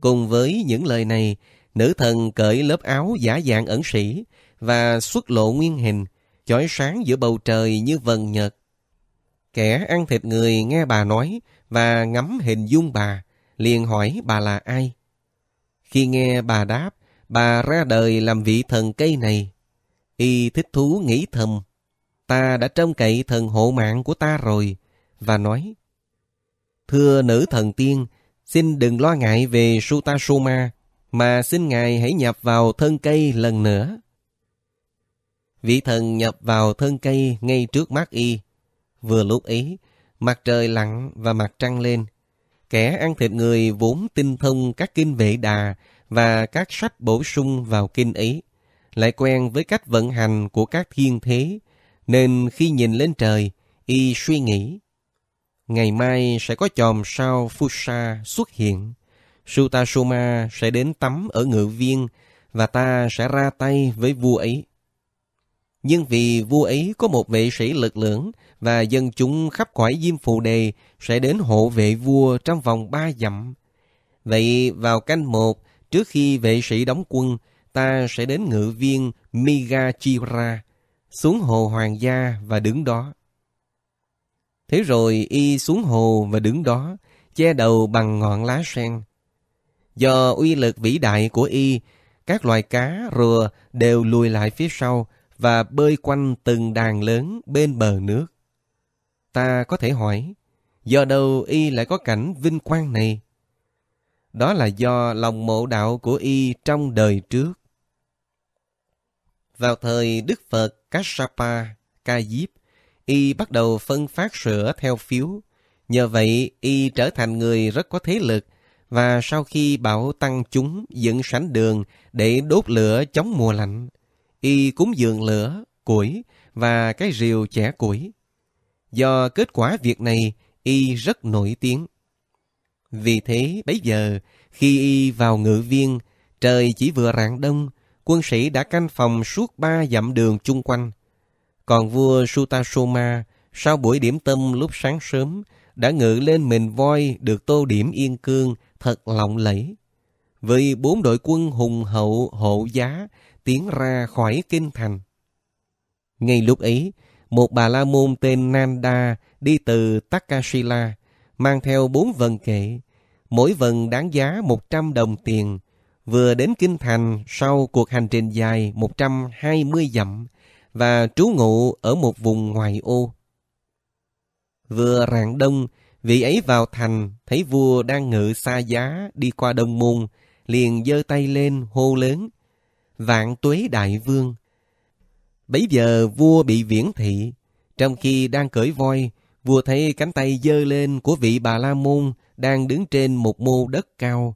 Cùng với những lời này, nữ thần cởi lớp áo giả dạng ẩn sĩ và xuất lộ nguyên hình, chói sáng giữa bầu trời như vần nhật. Kẻ ăn thịt người nghe bà nói và ngắm hình dung bà, liền hỏi bà là ai. Khi nghe bà đáp, bà ra đời làm vị thần cây này. Y thích thú nghĩ thầm, ta đã trông cậy thần hộ mạng của ta rồi, và nói, Thưa nữ thần tiên, Xin đừng lo ngại về Sutasuma, mà xin Ngài hãy nhập vào thân cây lần nữa. Vị thần nhập vào thân cây ngay trước mắt y. Vừa lúc ý, mặt trời lặn và mặt trăng lên. Kẻ ăn thịt người vốn tinh thông các kinh vệ đà và các sách bổ sung vào kinh ý, lại quen với cách vận hành của các thiên thế, nên khi nhìn lên trời, y suy nghĩ. Ngày mai sẽ có chòm sao Fusha xuất hiện. Sutasoma sẽ đến tắm ở ngự viên và ta sẽ ra tay với vua ấy. Nhưng vì vua ấy có một vệ sĩ lực lưỡng và dân chúng khắp khỏi Diêm Phù Đề sẽ đến hộ vệ vua trong vòng ba dặm. Vậy vào canh một, trước khi vệ sĩ đóng quân, ta sẽ đến ngự viên Migachira, xuống hồ Hoàng gia và đứng đó. Thế rồi y xuống hồ và đứng đó, che đầu bằng ngọn lá sen. Do uy lực vĩ đại của y, các loài cá, rùa đều lùi lại phía sau và bơi quanh từng đàn lớn bên bờ nước. Ta có thể hỏi, do đâu y lại có cảnh vinh quang này? Đó là do lòng mộ đạo của y trong đời trước. Vào thời Đức Phật Kassapa, Ca Diếp, y bắt đầu phân phát sữa theo phiếu. Nhờ vậy, y trở thành người rất có thế lực, và sau khi bảo tăng chúng dựng sảnh đường để đốt lửa chống mùa lạnh, y cúng dường lửa, củi và cái rìu chẻ củi. Do kết quả việc này, y rất nổi tiếng. Vì thế, bấy giờ, khi y vào ngự viên, trời chỉ vừa rạng đông, quân sĩ đã canh phòng suốt ba dặm đường chung quanh. Còn vua Sutasoma sau buổi điểm tâm lúc sáng sớm đã ngự lên mình voi được tô điểm yên cương thật lộng lẫy. Vì bốn đội quân hùng hậu hộ giá tiến ra khỏi kinh thành. Ngay lúc ấy, một bà la môn tên Nanda đi từ Takashila mang theo bốn vần kệ, mỗi vần đáng giá một trăm đồng tiền, vừa đến kinh thành sau cuộc hành trình dài một trăm hai mươi dặm và trú ngụ ở một vùng ngoài ô. Vừa rạng đông, vị ấy vào thành, thấy vua đang ngự xa giá đi qua đông môn, liền giơ tay lên hô lớn, vạn tuế đại vương. Bấy giờ vua bị viễn thị, trong khi đang cưỡi voi, vua thấy cánh tay giơ lên của vị bà La Môn đang đứng trên một mô đất cao,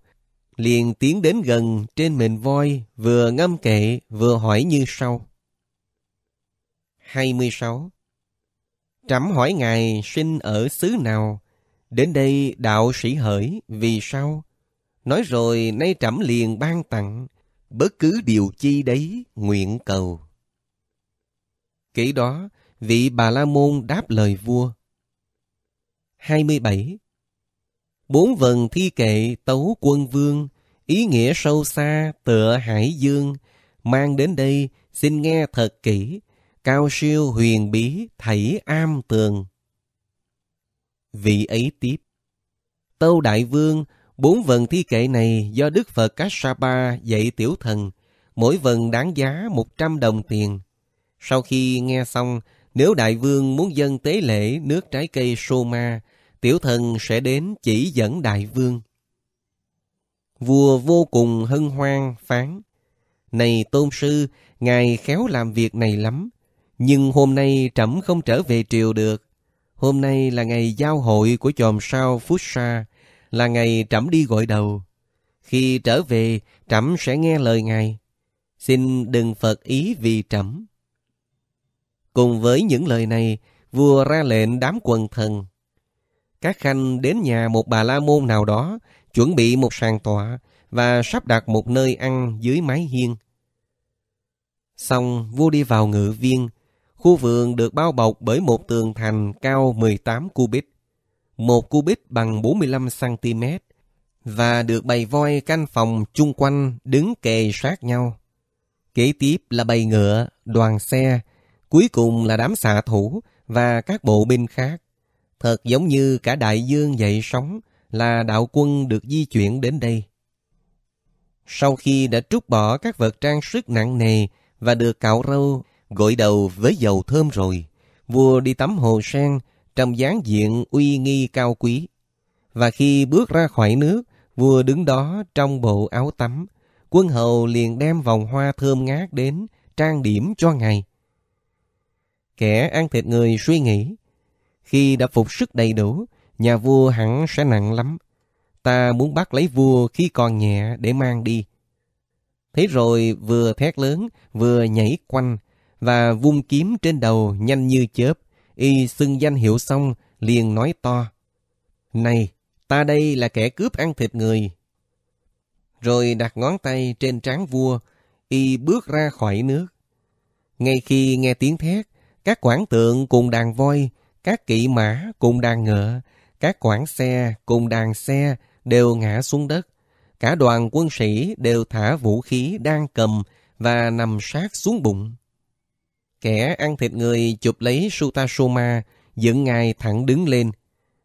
liền tiến đến gần trên mền voi, vừa ngâm kệ, vừa hỏi như sau. 26 Trẫm hỏi Ngài sinh ở xứ nào? Đến đây đạo sĩ hỡi, vì sao? Nói rồi nay trẫm liền ban tặng, bất cứ điều chi đấy nguyện cầu. Kỹ đó, vị Bà La Môn đáp lời vua. 27. Bốn vần thi kệ tấu quân vương, ý nghĩa sâu xa tựa hải dương, mang đến đây xin nghe thật kỹ, cao siêu huyền bí thảy am tường. Vị ấy tiếp. Tâu Đại Vương, bốn vần thi kệ này do Đức Phật Kassapa dạy tiểu thần, mỗi vần đáng giá 100 đồng tiền. Sau khi nghe xong, nếu Đại Vương muốn dân tế lễ nước trái cây Soma, tiểu thần sẽ đến chỉ dẫn Đại Vương. Vua vô cùng hân hoan phán, Này Tôn Sư, Ngài khéo làm việc này lắm, nhưng hôm nay trẫm không trở về triều được. Hôm nay là ngày giao hội của chòm sao Phút Sa, là ngày trẫm đi gọi đầu. Khi trở về, trẫm sẽ nghe lời Ngài. Xin đừng Phật ý vì trẫm. Cùng với những lời này, vua ra lệnh đám quần thần. Các khanh đến nhà một bà la môn nào đó, chuẩn bị một sàn tọa và sắp đặt một nơi ăn dưới mái hiên. Xong, vua đi vào ngự viên, Khu vườn được bao bọc bởi một tường thành cao 18 cubit, một cubit bằng 45cm và được bày voi canh phòng chung quanh đứng kề sát nhau. Kế tiếp là bầy ngựa, đoàn xe, cuối cùng là đám xạ thủ và các bộ binh khác. Thật giống như cả đại dương dậy sóng là đạo quân được di chuyển đến đây. Sau khi đã trút bỏ các vật trang sức nặng nề và được cạo râu, gội đầu với dầu thơm rồi, vua đi tắm hồ sen trong dáng diện uy nghi cao quý. Và khi bước ra khỏi nước, vua đứng đó trong bộ áo tắm, quân hầu liền đem vòng hoa thơm ngát đến trang điểm cho ngài. Kẻ ăn thịt người suy nghĩ, khi đã phục sức đầy đủ, nhà vua hẳn sẽ nặng lắm. Ta muốn bắt lấy vua khi còn nhẹ để mang đi. Thế rồi vừa thét lớn, vừa nhảy quanh, và vung kiếm trên đầu nhanh như chớp. Y xưng danh hiệu xong, liền nói to. Này, ta đây là kẻ cướp ăn thịt người. Rồi đặt ngón tay trên trán vua, y bước ra khỏi nước. Ngay khi nghe tiếng thét, các quảng tượng cùng đàn voi, các kỵ mã cùng đàn ngựa, các quảng xe cùng đàn xe đều ngã xuống đất. Cả đoàn quân sĩ đều thả vũ khí đang cầm và nằm sát xuống bụng. Kẻ ăn thịt người chụp lấy Sutasoma, dựng ngài thẳng đứng lên.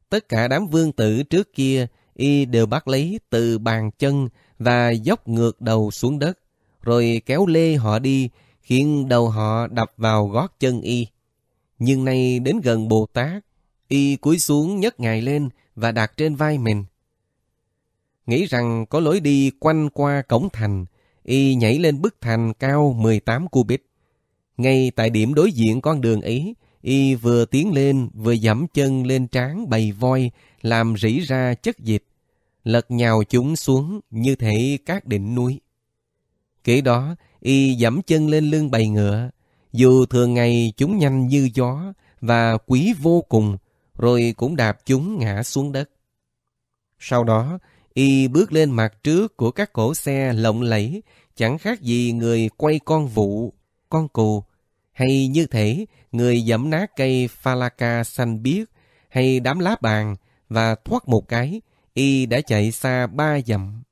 Tất cả đám vương tử trước kia y đều bắt lấy từ bàn chân và dốc ngược đầu xuống đất, rồi kéo lê họ đi, khiến đầu họ đập vào gót chân y. Nhưng nay đến gần Bồ Tát, y cúi xuống nhấc ngài lên và đặt trên vai mình. Nghĩ rằng có lối đi quanh qua cổng thành, y nhảy lên bức thành cao 18 cubit. Ngay tại điểm đối diện con đường ấy, y vừa tiến lên vừa dẫm chân lên trán bầy voi làm rỉ ra chất dịch, lật nhào chúng xuống như thể các đỉnh núi. Kế đó, y dẫm chân lên lưng bầy ngựa, dù thường ngày chúng nhanh như gió và quý vô cùng, rồi cũng đạp chúng ngã xuống đất. Sau đó, y bước lên mặt trước của các cổ xe lộng lẫy, chẳng khác gì người quay con vụ con cù, hay như thể người dẫm nát cây phalaka xanh biếc hay đám lá bàn và thoát một cái, y đã chạy xa ba dặm.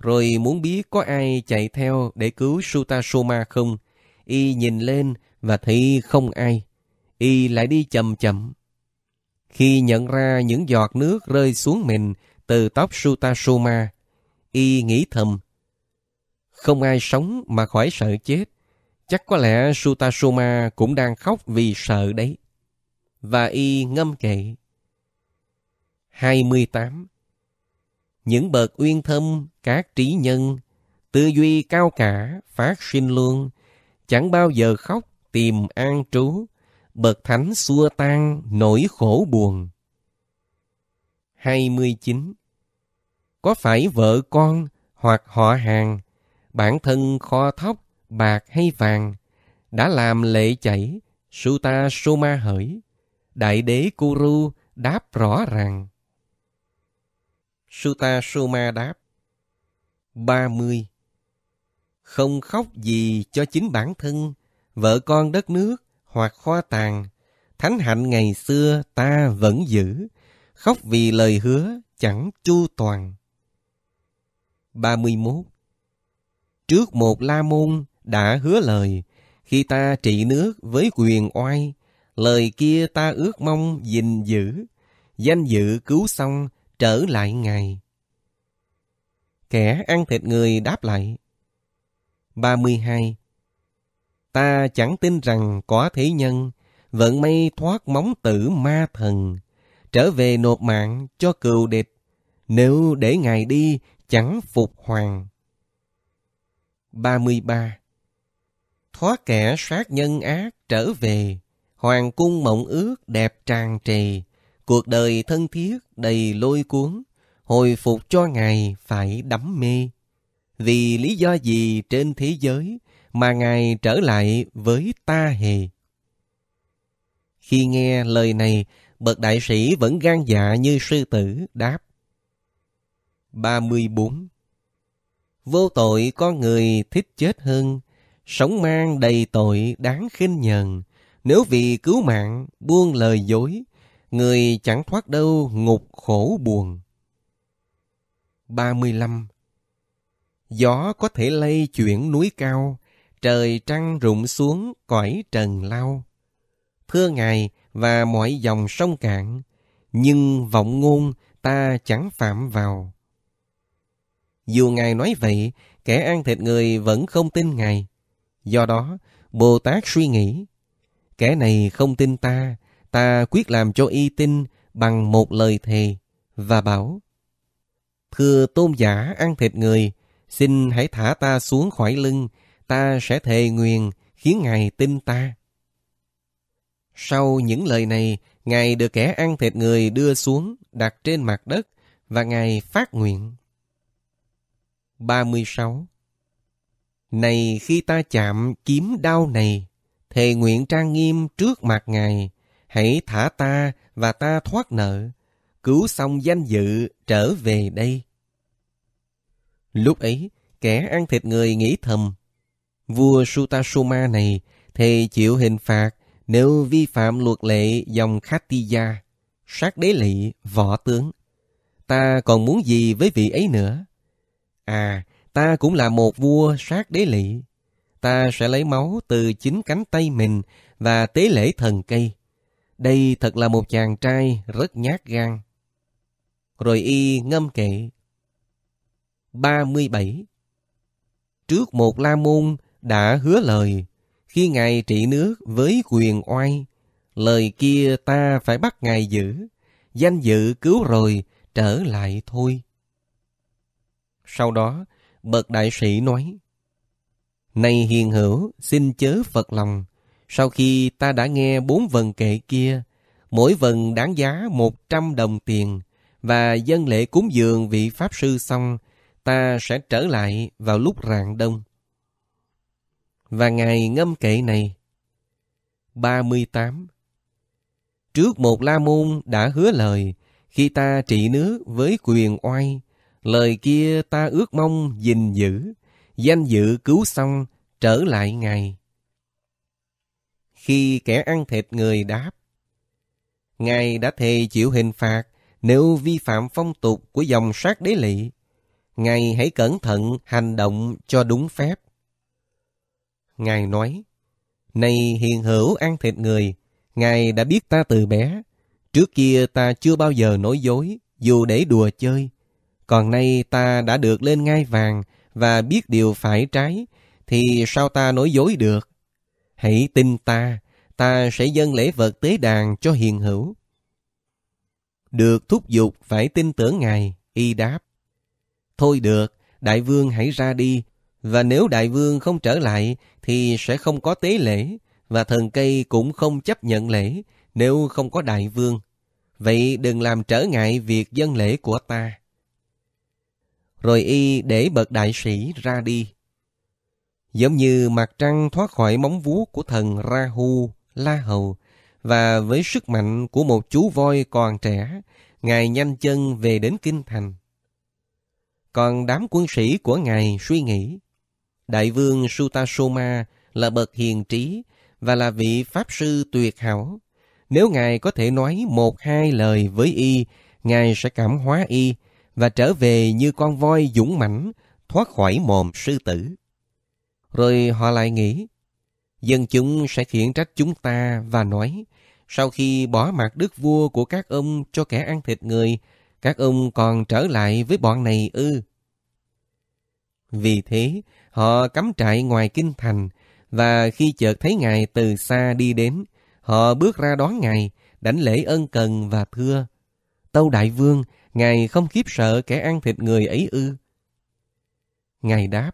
Rồi muốn biết có ai chạy theo để cứu Sutasoma không, y nhìn lên và thấy không ai. Y lại đi chậm chậm. Khi nhận ra những giọt nước rơi xuống mình từ tóc Sutasoma, y nghĩ thầm. Không ai sống mà khỏi sợ chết. Chắc có lẽ Sutasuma cũng đang khóc vì sợ đấy. Và y ngâm kệ. 28. Những bậc uyên thâm, các trí nhân, tư duy cao cả, phát sinh luôn, chẳng bao giờ khóc tìm an trú, bậc thánh xua tan nỗi khổ buồn. 29. Có phải vợ con hoặc họ hàng, bản thân kho thóc bạc hay vàng, đã làm lệ chảy, Suta Soma hởi, Đại đế Kuru đáp rõ ràng. Suta Soma đáp ba mươi Không khóc gì cho chính bản thân, vợ con đất nước hoặc hoa tàn, thánh hạnh ngày xưa ta vẫn giữ, khóc vì lời hứa chẳng chu toàn. ba 31. Trước một la môn, đã hứa lời, khi ta trị nước với quyền oai, lời kia ta ước mong gìn giữ, danh dự cứu xong trở lại Ngài. Kẻ ăn thịt người đáp lại. 32. Ta chẳng tin rằng có thế nhân, vận may thoát móng tử ma thần, trở về nộp mạng cho cựu địch, nếu để Ngài đi chẳng phục hoàng. 33 thoát kẻ sát nhân ác trở về, hoàng cung mộng ước đẹp tràn trề, cuộc đời thân thiết đầy lôi cuốn, hồi phục cho Ngài phải đắm mê. Vì lý do gì trên thế giới mà Ngài trở lại với ta hề? Khi nghe lời này, bậc đại sĩ vẫn gan dạ như sư tử đáp. 34. Vô tội con người thích chết hơn Sống mang đầy tội đáng khinh nhờn, nếu vì cứu mạng buông lời dối, người chẳng thoát đâu ngục khổ buồn. 35. Gió có thể lây chuyển núi cao, trời trăng rụng xuống cõi trần lao. Thưa Ngài và mọi dòng sông cạn, nhưng vọng ngôn ta chẳng phạm vào. Dù Ngài nói vậy, kẻ ăn thịt người vẫn không tin Ngài. Do đó, Bồ Tát suy nghĩ, kẻ này không tin ta, ta quyết làm cho y tin bằng một lời thề, và bảo, Thưa tôn giả ăn thịt người, xin hãy thả ta xuống khỏi lưng, ta sẽ thề nguyền khiến Ngài tin ta. Sau những lời này, Ngài được kẻ ăn thịt người đưa xuống, đặt trên mặt đất, và Ngài phát nguyện. 36. Này khi ta chạm kiếm đau này, thề nguyện trang nghiêm trước mặt Ngài, hãy thả ta và ta thoát nợ, cứu xong danh dự trở về đây. Lúc ấy, kẻ ăn thịt người nghĩ thầm, vua Sutasuma này thề chịu hình phạt nếu vi phạm luật lệ dòng Khatiya, sát đế lị, võ tướng. Ta còn muốn gì với vị ấy nữa? À, Ta cũng là một vua sát đế lị. Ta sẽ lấy máu từ chính cánh tay mình và tế lễ thần cây. Đây thật là một chàng trai rất nhát gan. Rồi y ngâm kệ. 37. Trước một la môn đã hứa lời, khi Ngài trị nước với quyền oai, lời kia ta phải bắt Ngài giữ, danh dự cứu rồi trở lại thôi. Sau đó, bậc đại sĩ nói, Này hiền hữu, xin chớ Phật lòng, sau khi ta đã nghe bốn vần kệ kia, mỗi vần đáng giá một trăm đồng tiền, và dân lễ cúng dường vị Pháp Sư xong, ta sẽ trở lại vào lúc rạng đông. Và ngày ngâm kệ này. 38. Trước một la môn đã hứa lời, khi ta trị nước với quyền oai, Lời kia ta ước mong gìn giữ, danh dự cứu xong trở lại Ngài. Khi kẻ ăn thịt người đáp, Ngài đã thề chịu hình phạt nếu vi phạm phong tục của dòng sát đế lị. Ngài hãy cẩn thận hành động cho đúng phép. Ngài nói, Này hiền hữu ăn thịt người, Ngài đã biết ta từ bé. Trước kia ta chưa bao giờ nói dối, dù để đùa chơi. Còn nay ta đã được lên ngai vàng và biết điều phải trái, thì sao ta nói dối được? Hãy tin ta, ta sẽ dâng lễ vật tế đàn cho hiền hữu. Được thúc giục phải tin tưởng Ngài, y đáp. Thôi được, đại vương hãy ra đi, và nếu đại vương không trở lại thì sẽ không có tế lễ, và thần cây cũng không chấp nhận lễ nếu không có đại vương. Vậy đừng làm trở ngại việc dân lễ của ta rồi y để bậc đại sĩ ra đi. Giống như mặt trăng thoát khỏi móng vuốt của thần Rahu, La Hầu, và với sức mạnh của một chú voi còn trẻ, Ngài nhanh chân về đến Kinh Thành. Còn đám quân sĩ của Ngài suy nghĩ, Đại vương Sutasoma là bậc hiền trí và là vị Pháp sư tuyệt hảo. Nếu Ngài có thể nói một hai lời với y, Ngài sẽ cảm hóa y và trở về như con voi dũng mãnh thoát khỏi mồm sư tử. Rồi họ lại nghĩ, dân chúng sẽ khiển trách chúng ta và nói, sau khi bỏ mặt đức vua của các ông cho kẻ ăn thịt người, các ông còn trở lại với bọn này ư. Vì thế, họ cắm trại ngoài kinh thành, và khi chợt thấy Ngài từ xa đi đến, họ bước ra đón Ngài, đảnh lễ ân cần và thưa. Tâu Đại Vương, Ngài không kiếp sợ kẻ ăn thịt người ấy ư? Ngài đáp,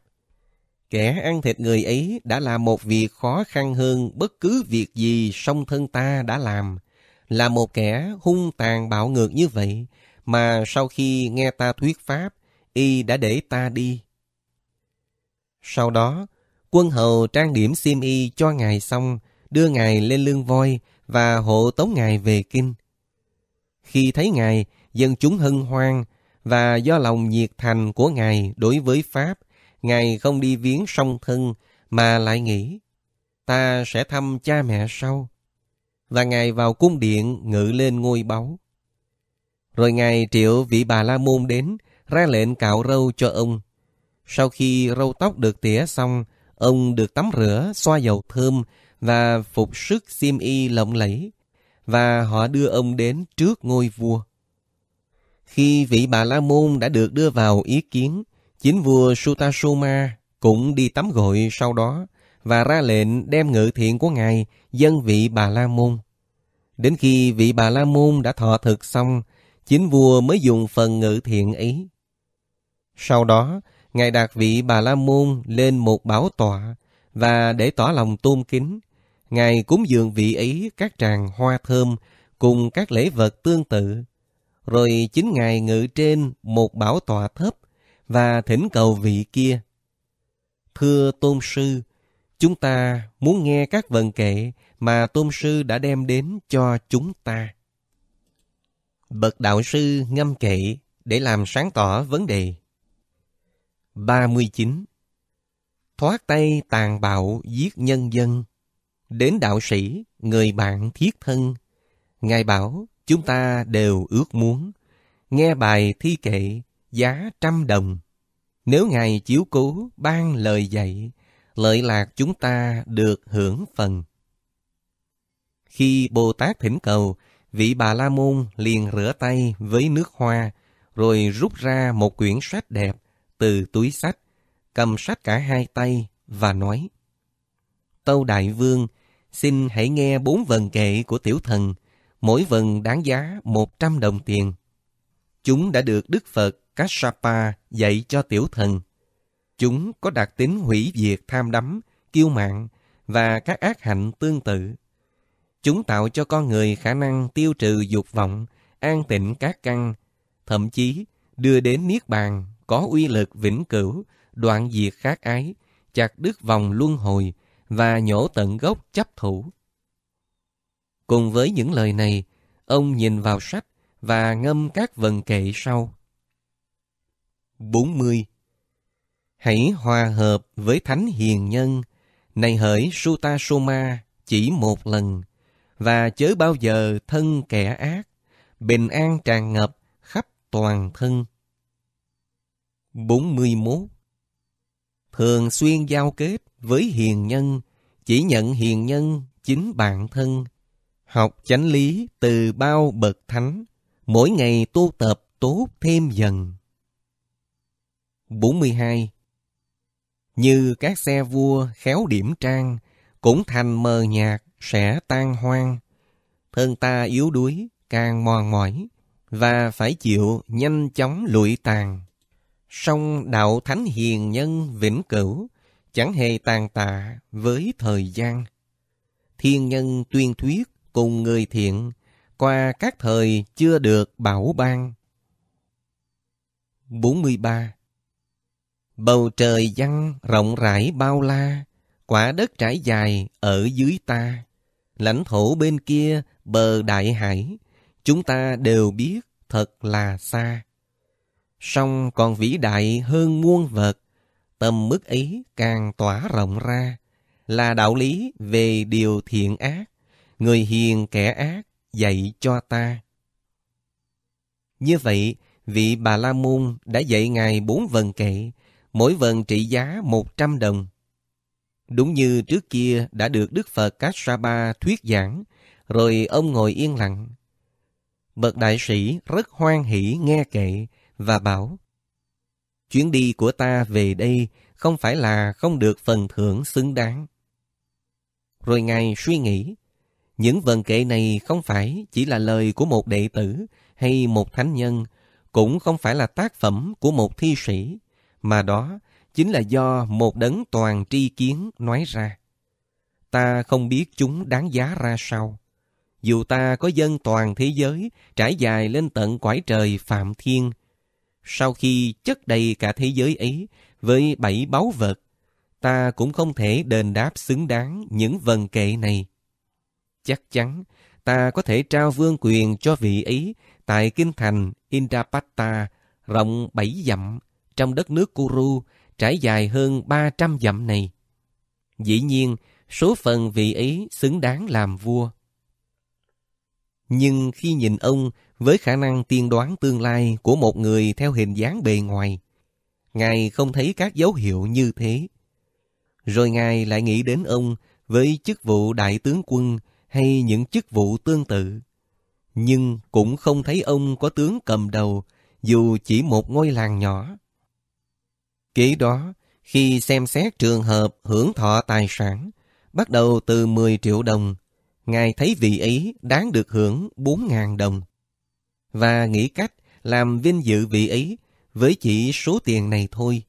kẻ ăn thịt người ấy đã là một việc khó khăn hơn bất cứ việc gì song thân ta đã làm. Là một kẻ hung tàn bạo ngược như vậy, mà sau khi nghe ta thuyết pháp, y đã để ta đi. Sau đó, quân hầu trang điểm xiêm y cho ngài xong, đưa ngài lên lưng voi và hộ tống ngài về kinh. Khi thấy ngài, dân chúng hân hoan và do lòng nhiệt thành của Ngài đối với Pháp, Ngài không đi viếng song thân mà lại nghĩ, ta sẽ thăm cha mẹ sau. Và Ngài vào cung điện ngự lên ngôi báu. Rồi Ngài triệu vị bà La Môn đến, ra lệnh cạo râu cho ông. Sau khi râu tóc được tỉa xong, ông được tắm rửa, xoa dầu thơm và phục sức xiêm y lộng lẫy. Và họ đưa ông đến trước ngôi vua. Khi vị bà La Môn đã được đưa vào ý kiến, chính vua Sutasoma cũng đi tắm gội sau đó và ra lệnh đem ngự thiện của ngài dân vị bà La Môn. Đến khi vị bà La Môn đã thọ thực xong, chính vua mới dùng phần ngự thiện ấy. Sau đó, ngài đặt vị bà La Môn lên một bảo tọa và để tỏ lòng tôn kính, ngài cúng dường vị ấy các tràng hoa thơm cùng các lễ vật tương tự rồi chính Ngài ngự trên một bảo tòa thấp và thỉnh cầu vị kia. Thưa Tôn Sư, chúng ta muốn nghe các vần kệ mà Tôn Sư đã đem đến cho chúng ta. Bậc Đạo Sư ngâm kệ để làm sáng tỏ vấn đề. 39. Thoát tay tàn bạo giết nhân dân. Đến đạo sĩ, người bạn thiết thân. Ngài bảo, chúng ta đều ước muốn. Nghe bài thi kệ giá trăm đồng. Nếu Ngài chiếu cố ban lời dạy, lợi lạc chúng ta được hưởng phần. Khi Bồ Tát thỉnh cầu, vị Bà La Môn liền rửa tay với nước hoa, rồi rút ra một quyển sách đẹp từ túi sách, cầm sách cả hai tay và nói Tâu Đại Vương, xin hãy nghe bốn vần kệ của tiểu thần, mỗi vần đáng giá 100 đồng tiền. Chúng đã được Đức Phật Kassapa dạy cho tiểu thần. Chúng có đặc tính hủy diệt tham đắm, kiêu mạn và các ác hạnh tương tự. Chúng tạo cho con người khả năng tiêu trừ dục vọng, an tịnh các căn, thậm chí đưa đến niết bàn có uy lực vĩnh cửu, đoạn diệt khát ái, chặt đứt vòng luân hồi và nhổ tận gốc chấp thủ. Cùng với những lời này, ông nhìn vào sách và ngâm các vần kệ sau. 40. Hãy hòa hợp với thánh hiền nhân, này hỡi Suta Soma chỉ một lần, và chớ bao giờ thân kẻ ác, bình an tràn ngập khắp toàn thân. 41. Thường xuyên giao kết với hiền nhân, chỉ nhận hiền nhân chính bản thân Học chánh lý từ bao bậc thánh, mỗi ngày tu tập tốt thêm dần. 42. Như các xe vua khéo điểm trang, cũng thành mờ nhạt sẽ tan hoang. Thân ta yếu đuối, càng mòn mỏi, và phải chịu nhanh chóng lụi tàn. Song đạo thánh hiền nhân vĩnh cửu, chẳng hề tàn tạ với thời gian. Thiên nhân tuyên thuyết cùng người thiện, qua các thời chưa được bảo ban. 43. Bầu trời văng rộng rãi bao la, quả đất trải dài ở dưới ta, lãnh thổ bên kia bờ đại hải, chúng ta đều biết thật là xa. Song còn vĩ đại hơn muôn vật, tầm mức ấy càng tỏa rộng ra, là đạo lý về điều thiện ác người hiền kẻ ác dạy cho ta. Như vậy, vị Bà La Môn đã dạy Ngài bốn vần kệ, mỗi vần trị giá một trăm đồng. Đúng như trước kia đã được Đức Phật Kassapa thuyết giảng, rồi ông ngồi yên lặng. Bậc đại sĩ rất hoan hỷ nghe kệ và bảo, Chuyến đi của ta về đây không phải là không được phần thưởng xứng đáng. Rồi Ngài suy nghĩ, những vần kệ này không phải chỉ là lời của một đệ tử hay một thánh nhân, cũng không phải là tác phẩm của một thi sĩ, mà đó chính là do một đấng toàn tri kiến nói ra. Ta không biết chúng đáng giá ra sao. Dù ta có dân toàn thế giới trải dài lên tận quải trời Phạm Thiên, sau khi chất đầy cả thế giới ấy với bảy báu vật, ta cũng không thể đền đáp xứng đáng những vần kệ này. Chắc chắn, ta có thể trao vương quyền cho vị ấy tại kinh thành Indrapatta, rộng bảy dặm, trong đất nước Kuru, trải dài hơn ba trăm dặm này. Dĩ nhiên, số phần vị ấy xứng đáng làm vua. Nhưng khi nhìn ông với khả năng tiên đoán tương lai của một người theo hình dáng bề ngoài, Ngài không thấy các dấu hiệu như thế. Rồi Ngài lại nghĩ đến ông với chức vụ đại tướng quân hay những chức vụ tương tự. Nhưng cũng không thấy ông có tướng cầm đầu dù chỉ một ngôi làng nhỏ. Kế đó, khi xem xét trường hợp hưởng thọ tài sản, bắt đầu từ 10 triệu đồng, Ngài thấy vị ấy đáng được hưởng 4.000 đồng. Và nghĩ cách làm vinh dự vị ấy với chỉ số tiền này thôi.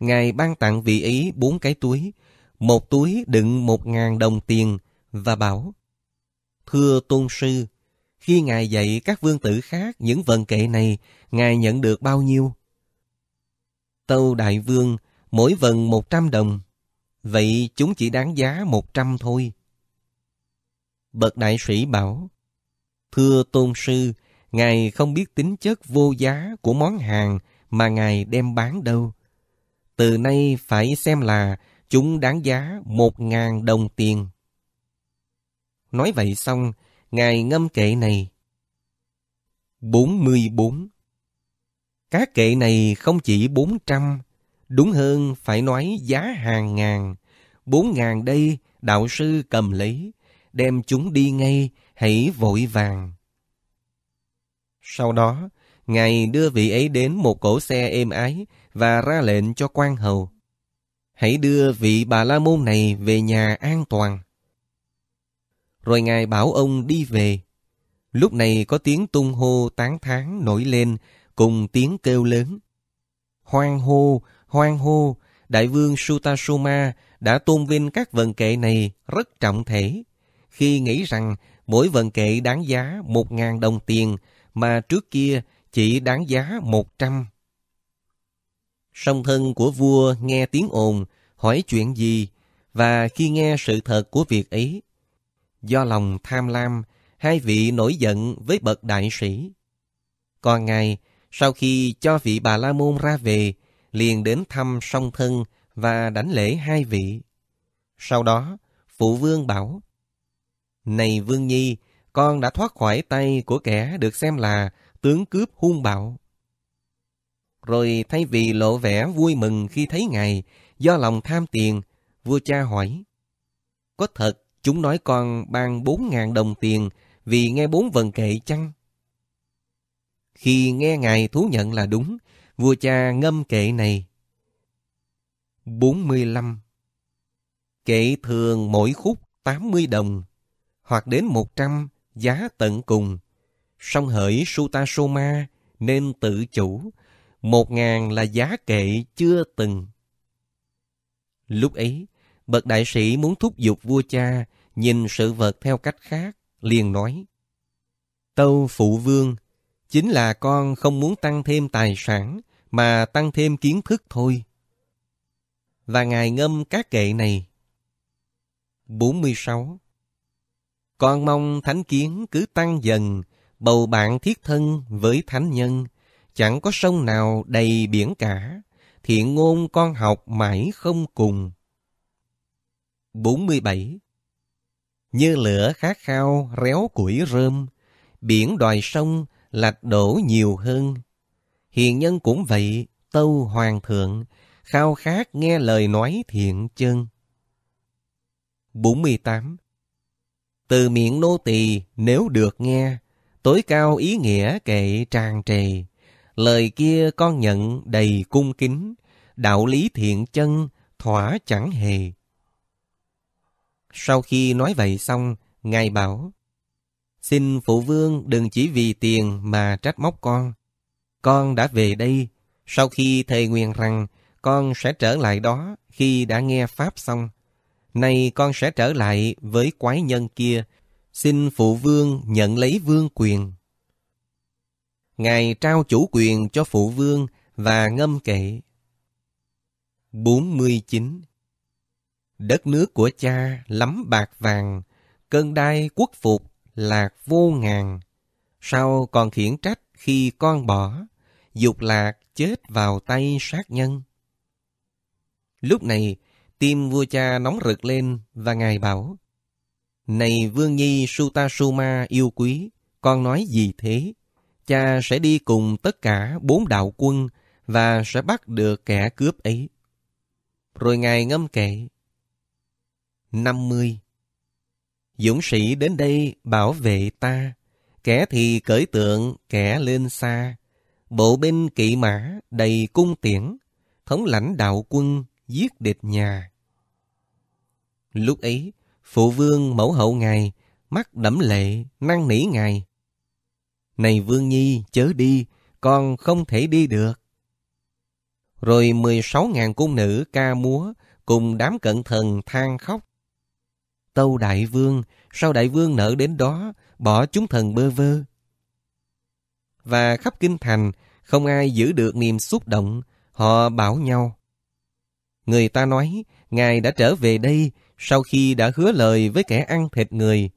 Ngài ban tặng vị ấy bốn cái túi, một túi đựng 1.000 đồng tiền và bảo Thưa Tôn Sư, khi Ngài dạy các vương tử khác những vần kệ này, Ngài nhận được bao nhiêu? Tâu Đại Vương, mỗi vần một trăm đồng. Vậy chúng chỉ đáng giá một trăm thôi. Bậc Đại Sĩ bảo, Thưa Tôn Sư, Ngài không biết tính chất vô giá của món hàng mà Ngài đem bán đâu. Từ nay phải xem là chúng đáng giá một ngàn đồng tiền. Nói vậy xong, Ngài ngâm kệ này. 44 Các kệ này không chỉ 400, đúng hơn phải nói giá hàng ngàn. Bốn ngàn đây, đạo sư cầm lấy, đem chúng đi ngay, hãy vội vàng. Sau đó, Ngài đưa vị ấy đến một cổ xe êm ái và ra lệnh cho quan hầu. Hãy đưa vị bà la môn này về nhà an toàn rồi ngài bảo ông đi về. Lúc này có tiếng tung hô tán thán nổi lên cùng tiếng kêu lớn. Hoang hô, hoang hô, đại vương Sutasoma đã tôn vinh các vần kệ này rất trọng thể. Khi nghĩ rằng mỗi vần kệ đáng giá một ngàn đồng tiền mà trước kia chỉ đáng giá một trăm. Song thân của vua nghe tiếng ồn, hỏi chuyện gì, và khi nghe sự thật của việc ấy, Do lòng tham lam, hai vị nổi giận với bậc đại sĩ. Còn ngài, sau khi cho vị bà La Môn ra về, liền đến thăm song thân và đánh lễ hai vị. Sau đó, phụ vương bảo, Này Vương Nhi, con đã thoát khỏi tay của kẻ được xem là tướng cướp hung bạo. Rồi thay vì lộ vẻ vui mừng khi thấy ngài, do lòng tham tiền, vua cha hỏi, Có thật Chúng nói con ban bốn ngàn đồng tiền vì nghe bốn vần kệ chăng? Khi nghe ngài thú nhận là đúng, vua cha ngâm kệ này. 45. Kệ thường mỗi khúc 80 đồng, hoặc đến 100 giá tận cùng. Song hỡi Suta Soma nên tự chủ, một ngàn là giá kệ chưa từng. Lúc ấy, bậc đại sĩ muốn thúc giục vua cha nhìn sự vật theo cách khác, liền nói. Tâu Phụ Vương, chính là con không muốn tăng thêm tài sản, mà tăng thêm kiến thức thôi. Và ngài ngâm các kệ này. 46. Con mong thánh kiến cứ tăng dần, bầu bạn thiết thân với thánh nhân, chẳng có sông nào đầy biển cả, thiện ngôn con học mãi không cùng. 47 như lửa khát khao réo củi rơm, biển đòi sông lạch đổ nhiều hơn. Hiền nhân cũng vậy, tâu hoàng thượng, khao khát nghe lời nói thiện chân. 48. Từ miệng nô tỳ nếu được nghe, tối cao ý nghĩa kệ tràn trề. Lời kia con nhận đầy cung kính, đạo lý thiện chân, thỏa chẳng hề. Sau khi nói vậy xong, Ngài bảo, Xin phụ vương đừng chỉ vì tiền mà trách móc con. Con đã về đây, sau khi thề nguyện rằng con sẽ trở lại đó khi đã nghe Pháp xong. Nay con sẽ trở lại với quái nhân kia, xin phụ vương nhận lấy vương quyền. Ngài trao chủ quyền cho phụ vương và ngâm kệ. 49. Đất nước của cha lắm bạc vàng, cơn đai quốc phục lạc vô ngàn. Sao còn khiển trách khi con bỏ, dục lạc chết vào tay sát nhân. Lúc này, tim vua cha nóng rực lên và ngài bảo, Này vương nhi Suta Suma yêu quý, con nói gì thế? Cha sẽ đi cùng tất cả bốn đạo quân và sẽ bắt được kẻ cướp ấy. Rồi ngài ngâm kệ, 50 Dũng sĩ đến đây bảo vệ ta, kẻ thì cởi tượng, kẻ lên xa. Bộ binh kỵ mã đầy cung tiễn, thống lãnh đạo quân giết địch nhà. Lúc ấy, phụ vương mẫu hậu ngài, mắt đẫm lệ, năn nỉ ngài. Này vương nhi, chớ đi, con không thể đi được. Rồi 16.000 cung nữ ca múa cùng đám cận thần than khóc tâu đại vương, sao đại vương nợ đến đó, bỏ chúng thần bơ vơ. Và khắp kinh thành, không ai giữ được niềm xúc động, họ bảo nhau. Người ta nói, Ngài đã trở về đây sau khi đã hứa lời với kẻ ăn thịt người.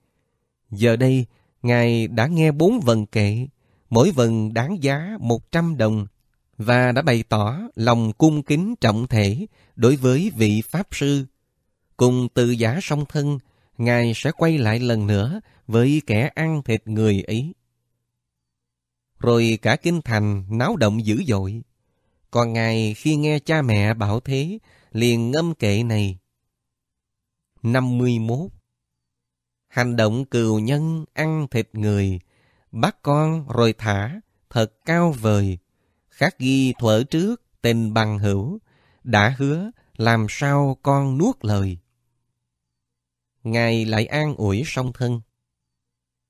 Giờ đây, Ngài đã nghe bốn vần kệ, mỗi vần đáng giá một trăm đồng, và đã bày tỏ lòng cung kính trọng thể đối với vị Pháp Sư. Cùng từ giả song thân, Ngài sẽ quay lại lần nữa với kẻ ăn thịt người ấy. Rồi cả kinh thành náo động dữ dội. Còn Ngài khi nghe cha mẹ bảo thế, liền ngâm kệ này. 51. Hành động cừu nhân ăn thịt người, bắt con rồi thả, thật cao vời. Khác ghi thuở trước, tình bằng hữu, đã hứa, làm sao con nuốt lời. Ngài lại an ủi song thân.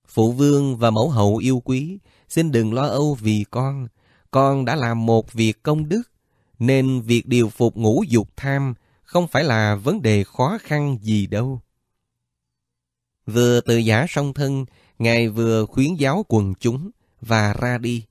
Phụ vương và mẫu hậu yêu quý, xin đừng lo âu vì con. Con đã làm một việc công đức, nên việc điều phục ngũ dục tham không phải là vấn đề khó khăn gì đâu. Vừa tự giả song thân, Ngài vừa khuyến giáo quần chúng và ra đi.